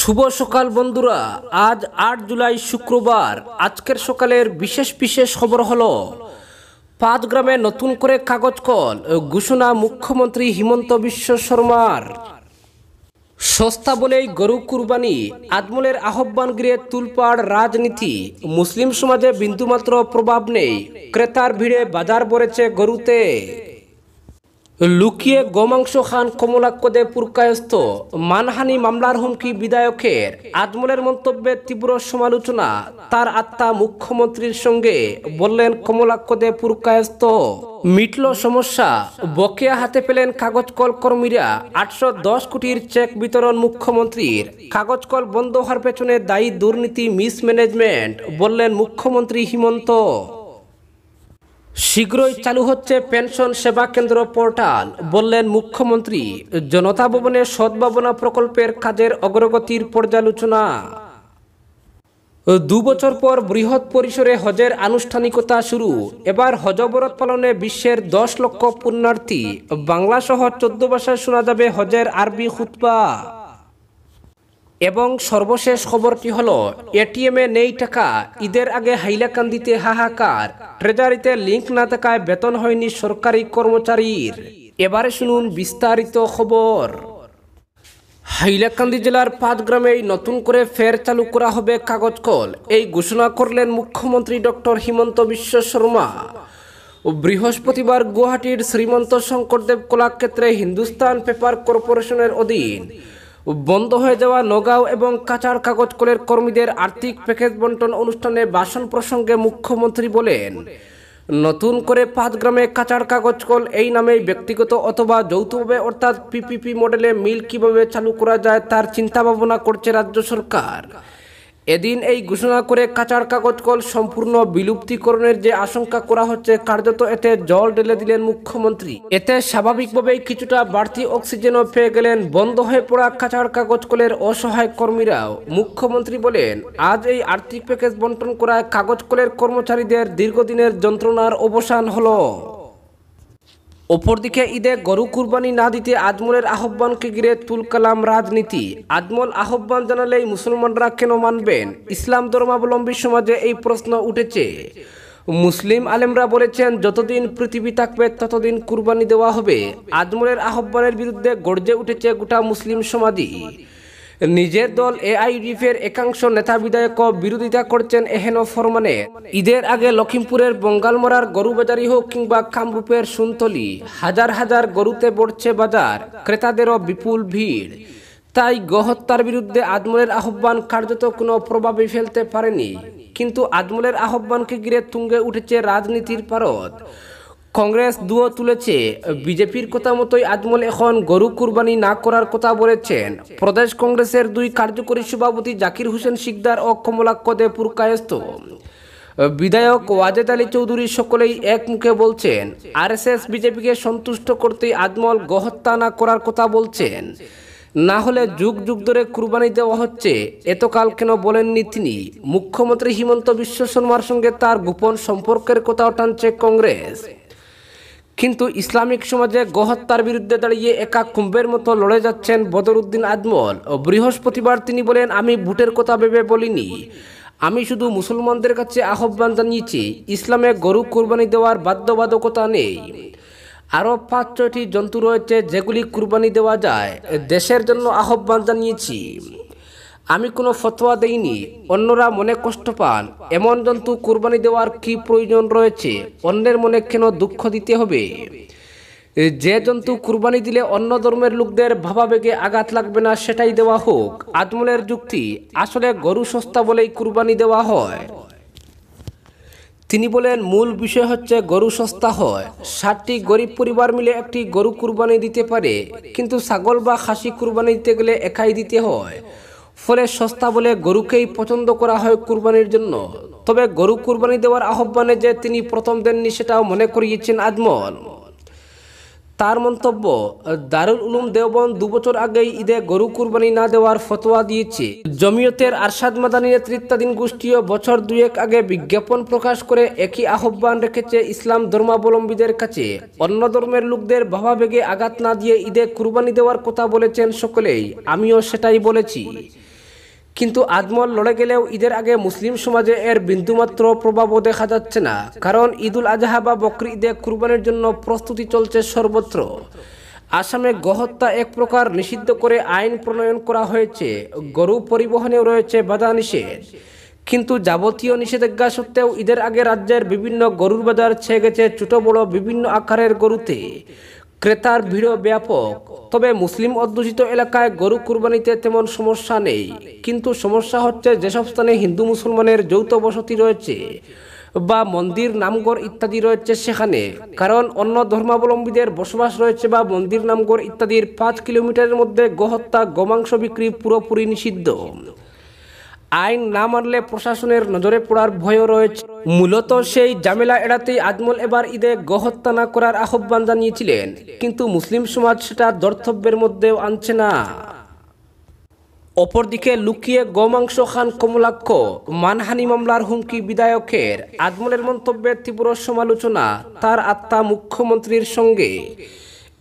শুভ সকাল বন্ধুরা আজ আট জুলাই শুক্রবার আজকের সকালের বিশেষ বিশেষ খবর হলো পাঁচ গ্রামে নতুন করে কাগজ কল ঘোষণা মুখ্যমন্ত্রী হিমন্ত বিশ্ব শর্মার সস্তা বলেই গরু কুরবানি আজমলের আহ্বান গৃহে তুলপাড় রাজনীতি মুসলিম সমাজে বিন্দুমাত্র প্রভাব নেই ক্রেতার ভিড়ে বাজার বড়েছে গরুতে লুকিয়ে গোমাংস খান কমলাক্কদে পুরকায়স্থ মানহানি মামলার হুমকি বিধায়কের আজমলের মন্তব্যে তীব্র সমালোচনা তার আত্মা মুখ্যমন্ত্রীর সঙ্গে বললেন কমলাক্কদে পুরকায়স্থ মিটল সমস্যা বকেয়া হাতে পেলেন কাগজ কল কর্মীরা আটশো দশ কোটির চেক বিতরণ মুখ্যমন্ত্রীর কাগজ কল বন্ধ হওয়ার পেছনে দায়ী দুর্নীতি মিসম্যানেজমেন্ট বললেন মুখ্যমন্ত্রী হিমন্ত শীঘ্রই চালু হচ্ছে পেনশন সেবা কেন্দ্র পোর্টাল বললেন মুখ্যমন্ত্রী জনতা ভবনে সদ্ভাবনা প্রকল্পের কাজের অগ্রগতির পর্যালোচনা দু বছর পর বৃহৎ পরিসরে হজের আনুষ্ঠানিকতা শুরু এবার হজবরত পালনে বিশ্বের দশ লক্ষ পুণ্যার্থী বাংলাসহ চোদ্দ ভাষায় শোনা যাবে হজের আরবি খুতবা এবং সর্বশেষ খবরটি হল এটিএমে নেই টাকা ঈদের আগে হাইলাকান্দিতে হাহাকার ট্রেজারিতে লিঙ্ক না থাকায় বেতন হয়নি সরকারি কর্মচারীর এবারে শুনুন বিস্তারিত খবর হাইলাকান্দি জেলার পাঁচ গ্রামেই নতুন করে ফের চালু করা হবে কাগজ কল এই ঘোষণা করলেন মুখ্যমন্ত্রী ডক্টর হিমন্ত বিশ্ব শর্মা বৃহস্পতিবার গুয়াহাটির শ্রীমন্ত শঙ্করদেব কলাক্ষেত্রে হিন্দুস্তান পেপার কর্পোরেশনের অধীন বন্ধ হয়ে যাওয়া নগাঁও এবং কাঁচার কাগজ কলের কর্মীদের আর্থিক প্যাকেজ বন্টন অনুষ্ঠানে ভাষণ প্রসঙ্গে মুখ্যমন্ত্রী বলেন নতুন করে পাঁচ গ্রামে কাঁচার কাগজ কল এই নামে ব্যক্তিগত অথবা যৌথভাবে অর্থাৎ পিপিপি মডেলে মিল কিভাবে চালু করা যায় তার চিন্তা ভাবনা করছে রাজ্য সরকার এদিন এই ঘোষণা করে কাঁচার কাগজকল সম্পূর্ণ বিলুপ্তিকরণের যে আশঙ্কা করা হচ্ছে কার্যত এতে জল ঢেলে দিলেন মুখ্যমন্ত্রী এতে স্বাভাবিকভাবেই কিছুটা বাড়তি অক্সিজেনও পেয়ে গেলেন বন্ধ হয়ে পড়া কাঁচার কাগজকলের অসহায় কর্মীরাও মুখ্যমন্ত্রী বলেন আজ এই আর্থিক প্যাকেজ বন্টন করায় কাগজকলের কর্মচারীদের দীর্ঘদিনের যন্ত্রণার অবসান হলো অপরদিকে ঈদে গরু কুরবানি না দিতে আজমলের আহ্বানকে ঘিরে তুলকালাম রাজনীতি আজমল আহ্বান জানালেই মুসলমানরা কেন মানবেন ইসলাম ধর্মাবলম্বী সমাজে এই প্রশ্ন উঠেছে মুসলিম আলেমরা বলেছেন যতদিন পৃথিবী থাকবে ততদিন কুরবানি দেওয়া হবে আজমলের আহ্বানের বিরুদ্ধে গর্জে উঠেছে গোটা মুসলিম সমাজই নিজের দল এআইডিএফের একাংশ নেতা বিধায়ক বিরোধিতা করছেন এহেন ফরমানে ঈদের আগে লখিমপুরের বঙ্গালমরার গরুবাজারি হোক কিংবা কামরূপের সুনতলি হাজার হাজার গরুতে বড়ছে বাজার ক্রেতাদেরও বিপুল ভিড় তাই গহত্যার বিরুদ্ধে আদমলের আহ্বান কার্যত কোনো প্রভাবই ফেলতে পারেনি কিন্তু আদমলের আহ্বানকে ঘিরে তুঙ্গে উঠেছে রাজনীতির পারদ কংগ্রেস দুও তুলেছে বিজেপির কথা মতোই আজমল এখন গরু কুরবানি না করার কথা বলেছেন প্রদেশ কংগ্রেসের দুই কার্যকরী সভাপতি জাকির হোসেন শিকদার ও কমলাক্ষ পুরকায়স্ত বিধায়ক ওয়াজেদ আলী চৌধুরী সকলেই এক মুখে বলছেন আরএসএস বিজেপিকে সন্তুষ্ট করতে আজমল গহত্যা না করার কথা বলছেন না হলে যুগ যুগ ধরে কুরবানি দেওয়া হচ্ছে এতকাল কেন বলেননি তিনি মুখ্যমন্ত্রী হিমন্ত বিশ্ব শর্মার সঙ্গে তার গোপন সম্পর্কের কথাও টানছে কংগ্রেস কিন্তু ইসলামিক সমাজে গোহত্যার বিরুদ্ধে দাঁড়িয়ে একা কুম্ভের মতো লড়ে যাচ্ছেন বদরউদ্দিন আজমল ও বৃহস্পতিবার তিনি বলেন আমি ভোটের কথা ভেবে বলিনি আমি শুধু মুসলমানদের কাছে আহ্বান জানিয়েছি ইসলামে গরু কুরবানি দেওয়ার বাধ্যবাধকতা নেই আরও পাঁচ ছয়টি জন্তু রয়েছে যেগুলি কুরবানি দেওয়া যায় দেশের জন্য আহ্বান জানিয়েছি আমি কোনো ফতোয়া দেইনি অন্যরা মনে কষ্ট পান এমন জন্তু কুরবানি দেওয়ার কি প্রয়োজন রয়েছে অন্যের মনে কেন দুঃখ দিতে হবে যে জন্তু কুরবানি দিলে অন্য ধর্মের লোকদের ভাবাবেগে আঘাত লাগবে না সেটাই দেওয়া হোক আজমলের যুক্তি আসলে গরু সস্তা বলেই কুরবানি দেওয়া হয় তিনি বলেন মূল বিষয় হচ্ছে গরু সস্তা হয় ষাটটি গরিব পরিবার মিলে একটি গরু কুরবানি দিতে পারে কিন্তু ছাগল বা খাসি কুরবানি দিতে গেলে একাই দিতে হয় ফলে সস্তা বলে গরুকেই পছন্দ করা হয় কুরবানির জন্য তবে গরু কুরবানি দেওয়ার আহ্বানে যে তিনি প্রথম দেননি সেটাও মনে করিয়েছেন আজমল তার মন্তব্য দারুল উলুম দেওবন দুবছর আগেই ঈদে গরু কুরবানি না দেওয়ার ফতোয়া দিয়েছে জমিয়তের আরশাদ মাদানী নেতৃত্বাধীন গোষ্ঠীও বছর দুয়েক আগে বিজ্ঞাপন প্রকাশ করে একই আহ্বান রেখেছে ইসলাম ধর্মাবলম্বীদের কাছে অন্য ধর্মের লোকদের ভাবাবেগে আঘাত না দিয়ে ঈদে কুরবানি দেওয়ার কথা বলেছেন সকলেই আমিও সেটাই বলেছি কিন্তু আজমল লড়ে গেলেও ঈদের আগে মুসলিম সমাজে এর বিন্দুমাত্র প্রভাবও দেখা যাচ্ছে না কারণ ঈদুল আজহা বা বকরি ঈদে কুরবানির জন্য প্রস্তুতি চলছে সর্বত্র আসামে গহত্যা এক প্রকার নিষিদ্ধ করে আইন প্রণয়ন করা হয়েছে গরু পরিবহনেও রয়েছে বাধা নিষেধ কিন্তু যাবতীয় নিষেধাজ্ঞা সত্ত্বেও ঈদের আগে রাজ্যের বিভিন্ন গরুর বাজার ছেয়ে গেছে ছোট বড় বিভিন্ন আকারের গরুতে ক্রেতার ভিড় ব্যাপক তবে মুসলিম অধ্যুষিত এলাকায় গরু কুরবানিতে তেমন সমস্যা নেই কিন্তু সমস্যা হচ্ছে যেসব স্থানে হিন্দু মুসলমানের যৌথ বসতি রয়েছে বা মন্দির নামঘর ইত্যাদি রয়েছে সেখানে কারণ অন্য ধর্মাবলম্বীদের বসবাস রয়েছে বা মন্দির নামঘর ইত্যাদির পাঁচ কিলোমিটারের মধ্যে গোহত্যা গোমাংস বিক্রি পুরোপুরি নিষিদ্ধ আইন না মানলে প্রশাসনের নজরে পড়ার ভয়ও রয়েছে মূলত সেই জামেলা এড়াতেই আজমল এবার ঈদে গহত্যা না করার আহ্বান জানিয়েছিলেন কিন্তু মুসলিম সমাজ সেটা দর্তব্যের মধ্যেও আনছে না অপরদিকে লুকিয়ে গোমাংস খান কমলাক্ষ মানহানি মামলার হুমকি বিধায়কের আজমলের মন্তব্যের তীব্র সমালোচনা তার আত্মা মুখ্যমন্ত্রীর সঙ্গে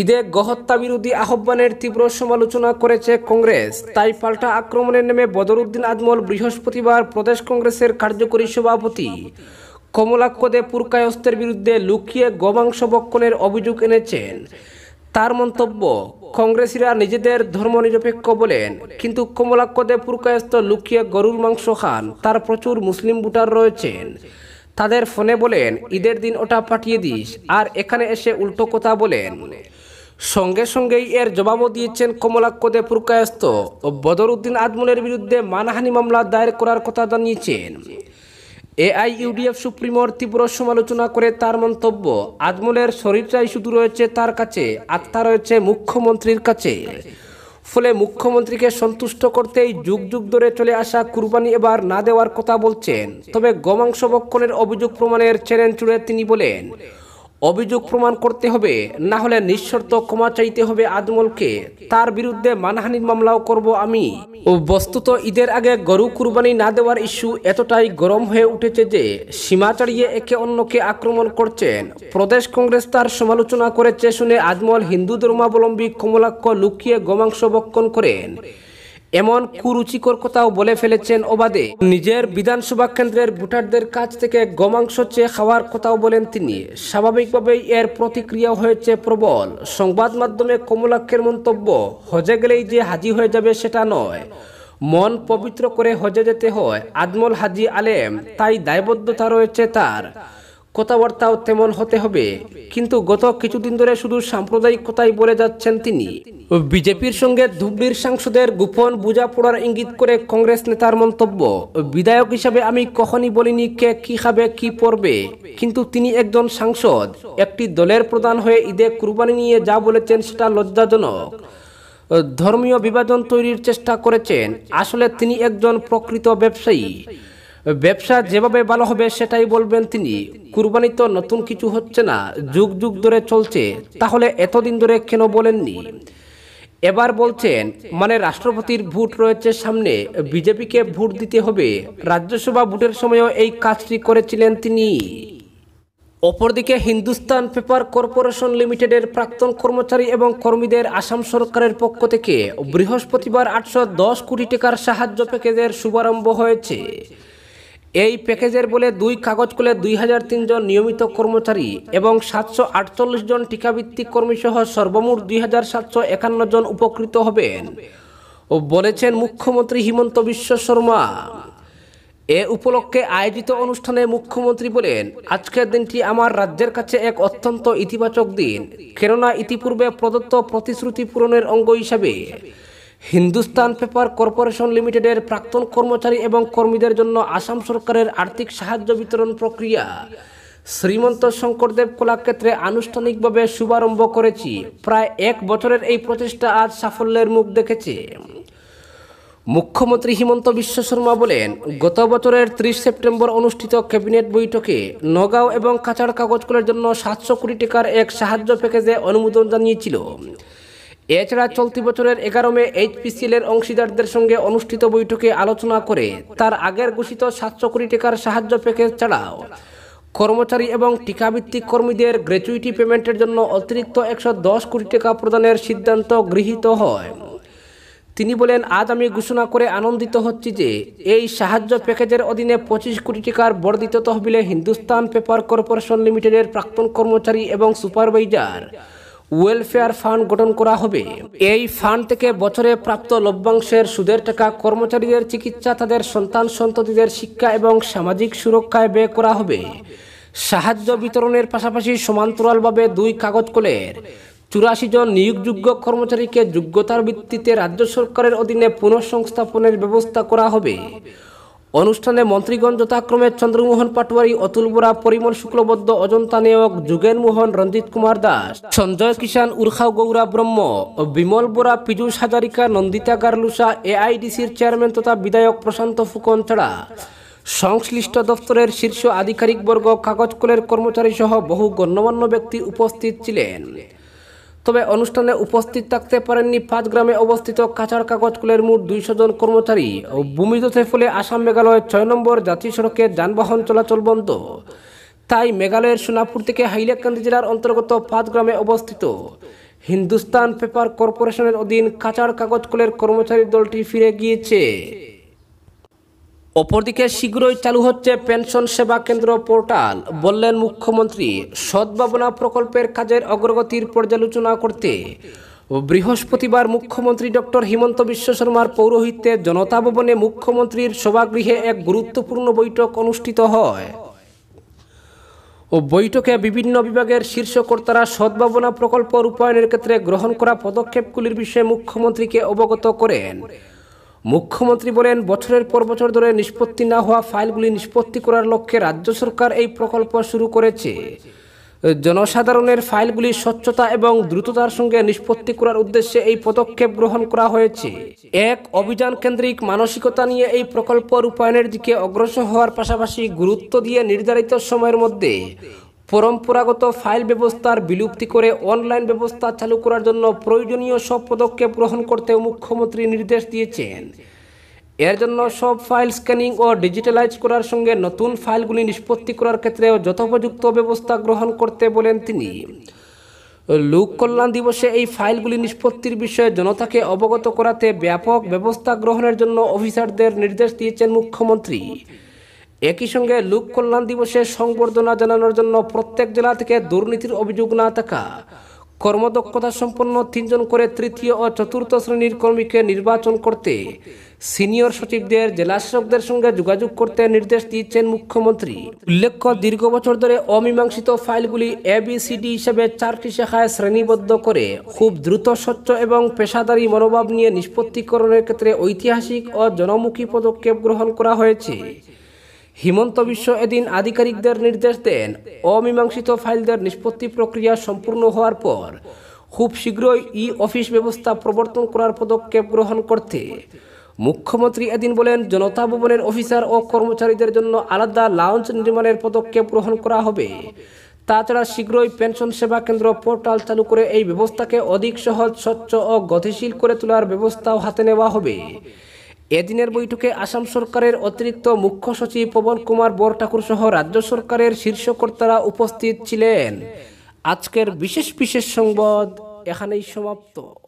ঈদে গহত্যা বিরোধী আহ্বানের তীব্র সমালোচনা করেছে কংগ্রেস তাই পাল্টা আক্রমণের নেমে বদরুদ্দিন আজমল বৃহস্পতিবার প্রদেশ কংগ্রেসের কার্যকরী সভাপতি কমলাক্ষদে পুরকায়স্তের বিরুদ্ধে লুকিয়ে গোমাংস বক্ষণের অভিযোগ এনেছেন তার মন্তব্য কংগ্রেসীরা নিজেদের ধর্মনিরপেক্ষ বলেন কিন্তু কমলাক্ষদে পুরকায়স্ত লুকিয়ে গরুর মাংস খান তার প্রচুর মুসলিম ভোটার রয়েছেন তাদের ফোনে বলেন ঈদের দিন ওটা পাঠিয়ে দিস আর এখানে এসে উল্টো কথা বলেন সঙ্গে সঙ্গেই এর জবাবও দিয়েছেন কমলাক্ষদে প্রকায়স্ত ও বদরউদ্দিন আজমলের বিরুদ্ধে মানহানি মামলা দায়ের করার কথা জানিয়েছেন এআই ইউডিএফ সুপ্রিমোর তীব্র সমালোচনা করে তার মন্তব্য আজমলের শরীরটাই শুধু রয়েছে তার কাছে আত্মা রয়েছে মুখ্যমন্ত্রীর কাছে ফলে মুখ্যমন্ত্রীকে সন্তুষ্ট করতেই যুগ যুগ ধরে চলে আসা কুরবানি এবার না দেওয়ার কথা বলছেন তবে গমাংস বক্ষণের অভিযোগ প্রমাণের চ্যালেঞ্জ জুড়ে তিনি বলেন অভিযোগ প্রমাণ করতে হবে না হলে নিঃশর্ত ক্ষমা চাইতে হবে আজমলকে তার বিরুদ্ধে মানহানির মামলাও করব আমি ও বস্তুত ঈদের আগে গরু কুরবানি না দেওয়ার ইস্যু এতটাই গরম হয়ে উঠেছে যে সীমা চাড়িয়ে একে অন্যকে আক্রমণ করছেন প্রদেশ কংগ্রেস তার সমালোচনা করেছে শুনে আজমল হিন্দু ধর্মাবলম্বী কমলাক্ষ লুকিয়ে গোমাংস বক্ষণ করেন এমন কুরুচিকর কথাও বলে ফেলেছেন ওবাদে নিজের বিধানসভা কেন্দ্রের ভোটারদের কাছ থেকে গমাংস চেয়ে খাওয়ার কথাও বলেন তিনি স্বাভাবিকভাবেই এর প্রতিক্রিয়া হয়েছে প্রবল সংবাদ মাধ্যমে কমলাক্ষের মন্তব্য হজে গেলেই যে হাজি হয়ে যাবে সেটা নয় মন পবিত্র করে হজে যেতে হয় আদমল হাজি আলেম তাই দায়বদ্ধতা রয়েছে তার কথাবার্তাও তেমন হতে হবে কিন্তু গত কিছুদিন ধরে শুধু সাম্প্রদায়িক কথাই বলে যাচ্ছেন তিনি বিজেপির সঙ্গে ধুবড়ির সাংসদের গোপন বোঝাপড়ার ইঙ্গিত করে কংগ্রেস নেতার মন্তব্য বিধায়ক হিসাবে আমি কখনই বলিনি কে কি খাবে কি পড়বে কিন্তু তিনি একজন সাংসদ একটি দলের প্রধান হয়ে ঈদে কুরবানি নিয়ে যা বলেছেন সেটা লজ্জাজনক ধর্মীয় বিভাজন তৈরির চেষ্টা করেছেন আসলে তিনি একজন প্রকৃত ব্যবসায়ী ব্যবসা যেভাবে ভালো হবে সেটাই বলবেন তিনি কুরবানি তো নতুন কিছু হচ্ছে না যুগ যুগ ধরে চলছে তাহলে এতদিন ধরে কেন বলেননি এবার বলছেন মানে রাষ্ট্রপতির ভোট রয়েছে সামনে বিজেপিকে ভোট দিতে হবে রাজ্যসভা ভোটের সময়ও এই কাজটি করেছিলেন তিনি অপরদিকে হিন্দুস্তান পেপার কর্পোরেশন লিমিটেডের প্রাক্তন কর্মচারী এবং কর্মীদের আসাম সরকারের পক্ষ থেকে বৃহস্পতিবার আটশো কোটি টাকার সাহায্য প্যাকেজের শুভারম্ভ হয়েছে এই প্যাকেজের বলে দুই কাগজ খুলে দুই হাজার তিনজন নিয়মিত কর্মচারী এবং সাতশো আটচল্লিশ জন টিকাভিত্তিক কর্মীসহ সর্বমোট দুই হাজার সাতশো একান্ন জন উপকৃত হবেন ও বলেছেন মুখ্যমন্ত্রী হিমন্ত বিশ্ব শর্মা এ উপলক্ষে আয়োজিত অনুষ্ঠানে মুখ্যমন্ত্রী বলেন আজকের দিনটি আমার রাজ্যের কাছে এক অত্যন্ত ইতিবাচক দিন কেননা ইতিপূর্বে প্রদত্ত প্রতিশ্রুতি পূরণের অঙ্গ হিসাবে হিন্দুস্তান পেপার কর্পোরেশন লিমিটেডের প্রাক্তন কর্মচারী এবং কর্মীদের জন্য আসাম সরকারের আর্থিক সাহায্য বিতরণ প্রক্রিয়া শ্রীমন্ত শঙ্করদেব কলাক্ষেত্রে আনুষ্ঠানিকভাবে শুভারম্ভ করেছি প্রায় এক বছরের এই প্রচেষ্টা আজ সাফল্যের মুখ দেখেছে মুখ্যমন্ত্রী হিমন্ত বিশ্ব শর্মা বলেন গত বছরের ত্রিশ সেপ্টেম্বর অনুষ্ঠিত ক্যাবিনেট বৈঠকে নগাঁও এবং কাঁচার কাগজগুলোর জন্য সাতশো কোটি টাকার এক সাহায্য প্যাকেজে অনুমোদন জানিয়েছিল এছাড়া চলতি বছরের এগারো মে এর অংশীদারদের সঙ্গে অনুষ্ঠিত বৈঠকে আলোচনা করে তার আগের ঘোষিত সাতশো কোটি টাকার সাহায্য প্যাকেজ ছাড়াও কর্মচারী এবং টিকাভিত্তিক কর্মীদের গ্র্যাচুইটি পেমেন্টের জন্য অতিরিক্ত একশো কোটি টাকা প্রদানের সিদ্ধান্ত গৃহীত হয় তিনি বলেন আজ আমি ঘোষণা করে আনন্দিত হচ্ছি যে এই সাহায্য প্যাকেজের অধীনে পঁচিশ কোটি টাকার বর্ধিত তহবিলে হিন্দুস্তান পেপার কর্পোরেশন লিমিটেডের প্রাক্তন কর্মচারী এবং সুপারভাইজার ওয়েলফেয়ার ফান্ড গঠন করা হবে এই ফান্ড থেকে বছরে প্রাপ্ত লভ্যাংশের সুদের টাকা কর্মচারীদের চিকিৎসা তাদের সন্তান সন্ততিদের শিক্ষা এবং সামাজিক সুরক্ষায় ব্যয় করা হবে সাহায্য বিতরণের পাশাপাশি সমান্তরালভাবে দুই কাগজ কলের চুরাশি জন নিয়োগযোগ্য কর্মচারীকে যোগ্যতার ভিত্তিতে রাজ্য সরকারের অধীনে পুনঃসংস্থাপনের ব্যবস্থা করা হবে অনুষ্ঠানে মন্ত্রীগণ যথাক্রমে চন্দ্রমোহন পাটোয়ারি অতুল বোরা পরিমল শুক্লবদ্ধ অজন্তা নেয়ক যোগেন মোহন রঞ্জিত কুমার দাস সঞ্জয় কিষান উর্খা গৌরা ব্রহ্ম বিমল বোরা পীযুষ হাজারিকা নন্দিতা গার্লুসা এআইডিসির চেয়ারম্যান তথা বিধায়ক প্রশান্ত ফুকন ছাড়া সংশ্লিষ্ট দপ্তরের শীর্ষ আধিকারিকবর্গ কাগজ কলের কর্মচারী সহ বহু গণ্যমান্য ব্যক্তি উপস্থিত ছিলেন তবে অনুষ্ঠানে উপস্থিত থাকতে পারেননি পাঁচ গ্রামে অবস্থিত কাঁচার কাগজকুলের মোট দুইশো জন কর্মচারী ও ভূমিধসের ফলে আসাম মেঘালয়ের ছয় নম্বর জাতীয় সড়কে যানবাহন চলাচল বন্ধ তাই মেঘালয়ের সোনাপুর থেকে হাইলাকান্দি জেলার অন্তর্গত পাঁচ গ্রামে অবস্থিত হিন্দুস্তান পেপার কর্পোরেশনের অধীন কাঁচার কাগজকুলের কর্মচারী দলটি ফিরে গিয়েছে অপরদিকে শীঘ্রই চালু হচ্ছে পেনশন সেবা কেন্দ্র পোর্টাল বললেন মুখ্যমন্ত্রী সদ্ভাবনা প্রকল্পের কাজের অগ্রগতির পর্যালোচনা করতে বৃহস্পতিবার মুখ্যমন্ত্রী ডক্টর হিমন্ত বিশ্ব শর্মার পৌরোহিত্যে জনতা ভবনে মুখ্যমন্ত্রীর সভাগৃহে এক গুরুত্বপূর্ণ বৈঠক অনুষ্ঠিত হয় ও বৈঠকে বিভিন্ন বিভাগের শীর্ষকর্তারা সদ্ভাবনা প্রকল্প রূপায়ণের ক্ষেত্রে গ্রহণ করা পদক্ষেপগুলির বিষয়ে মুখ্যমন্ত্রীকে অবগত করেন মুখ্যমন্ত্রী বলেন বছরের পর বছর ধরে নিষ্পত্তি না হওয়া ফাইলগুলি নিষ্পত্তি করার লক্ষ্যে রাজ্য সরকার এই প্রকল্প শুরু করেছে জনসাধারণের ফাইলগুলি স্বচ্ছতা এবং দ্রুততার সঙ্গে নিষ্পত্তি করার উদ্দেশ্যে এই পদক্ষেপ গ্রহণ করা হয়েছে এক অভিযান কেন্দ্রিক মানসিকতা নিয়ে এই প্রকল্প রূপায়ণের দিকে অগ্রসর হওয়ার পাশাপাশি গুরুত্ব দিয়ে নির্ধারিত সময়ের মধ্যে পরম্পরাগত ফাইল ব্যবস্থার বিলুপ্তি করে অনলাইন ব্যবস্থা চালু করার জন্য প্রয়োজনীয় সব পদক্ষেপ গ্রহণ করতে মুখ্যমন্ত্রী নির্দেশ দিয়েছেন এর জন্য সব ফাইল স্ক্যানিং ও ডিজিটালাইজ করার সঙ্গে নতুন ফাইলগুলি নিষ্পত্তি করার ক্ষেত্রেও যথোপযুক্ত ব্যবস্থা গ্রহণ করতে বলেন তিনি লোক কল্যাণ দিবসে এই ফাইলগুলি নিষ্পত্তির বিষয়ে জনতাকে অবগত করাতে ব্যাপক ব্যবস্থা গ্রহণের জন্য অফিসারদের নির্দেশ দিয়েছেন মুখ্যমন্ত্রী একই সঙ্গে লোক কল্যাণ দিবসে সংবর্ধনা জানানোর জন্য প্রত্যেক জেলা থেকে দুর্নীতির অভিযোগ না থাকা কর্মদক্ষতা সম্পন্ন তিনজন করে তৃতীয় ও চতুর্থ শ্রেণীর কর্মীকে নির্বাচন করতে সিনিয়র সচিবদের জেলা শাসকদের সঙ্গে যোগাযোগ করতে নির্দেশ দিয়েছেন মুখ্যমন্ত্রী উল্লেখ্য দীর্ঘ বছর ধরে অমীমাংসিত ফাইলগুলি এবিসিডি হিসেবে চারটি শাখায় শ্রেণীবদ্ধ করে খুব দ্রুত স্বচ্ছ এবং পেশাদারী মনোভাব নিয়ে নিষ্পত্তিকরণের ক্ষেত্রে ঐতিহাসিক ও জনমুখী পদক্ষেপ গ্রহণ করা হয়েছে হিমন্ত বিশ্ব এদিন আধিকারিকদের নির্দেশ দেন অমীমাংসিত ফাইলদের নিষ্পত্তি প্রক্রিয়া সম্পূর্ণ হওয়ার পর খুব শীঘ্রই ই অফিস ব্যবস্থা প্রবর্তন করার পদক্ষেপ গ্রহণ করতে মুখ্যমন্ত্রী এদিন বলেন জনতা ভবনের অফিসার ও কর্মচারীদের জন্য আলাদা লাউঞ্জ নির্মাণের পদক্ষেপ গ্রহণ করা হবে তাছাড়া শীঘ্রই পেনশন সেবা কেন্দ্র পোর্টাল চালু করে এই ব্যবস্থাকে অধিক সহজ স্বচ্ছ ও গতিশীল করে তোলার ব্যবস্থাও হাতে নেওয়া হবে এদিনের বৈঠকে আসাম সরকারের অতিরিক্ত মুখ্য সচিব পবন কুমার বরঠাকুর সহ রাজ্য সরকারের শীর্ষকর্তারা উপস্থিত ছিলেন আজকের বিশেষ বিশেষ সংবাদ এখানেই সমাপ্ত